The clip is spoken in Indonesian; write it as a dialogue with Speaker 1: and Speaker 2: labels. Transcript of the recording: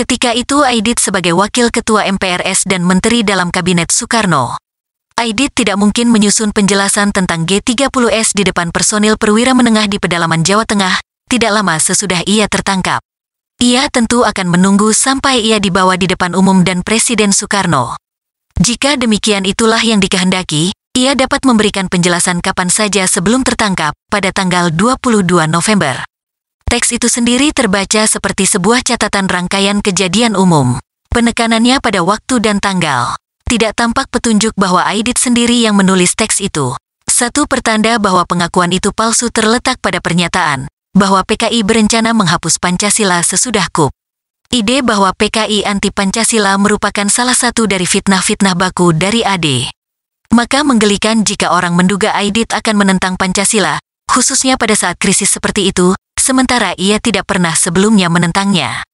Speaker 1: Ketika itu Aidit sebagai wakil ketua MPRS dan menteri dalam kabinet Soekarno. Aidit tidak mungkin menyusun penjelasan tentang G30S di depan personil perwira menengah di pedalaman Jawa Tengah, tidak lama sesudah ia tertangkap. Ia tentu akan menunggu sampai ia dibawa di depan umum dan Presiden Soekarno. Jika demikian itulah yang dikehendaki, ia dapat memberikan penjelasan kapan saja sebelum tertangkap pada tanggal 22 November. Teks itu sendiri terbaca seperti sebuah catatan rangkaian kejadian umum. Penekanannya pada waktu dan tanggal. Tidak tampak petunjuk bahwa Aidit sendiri yang menulis teks itu. Satu pertanda bahwa pengakuan itu palsu terletak pada pernyataan bahwa PKI berencana menghapus Pancasila sesudah KUP. Ide bahwa PKI anti Pancasila merupakan salah satu dari fitnah-fitnah baku dari AD. Maka menggelikan jika orang menduga Aidit akan menentang Pancasila, khususnya pada saat krisis seperti itu, sementara ia tidak pernah sebelumnya menentangnya.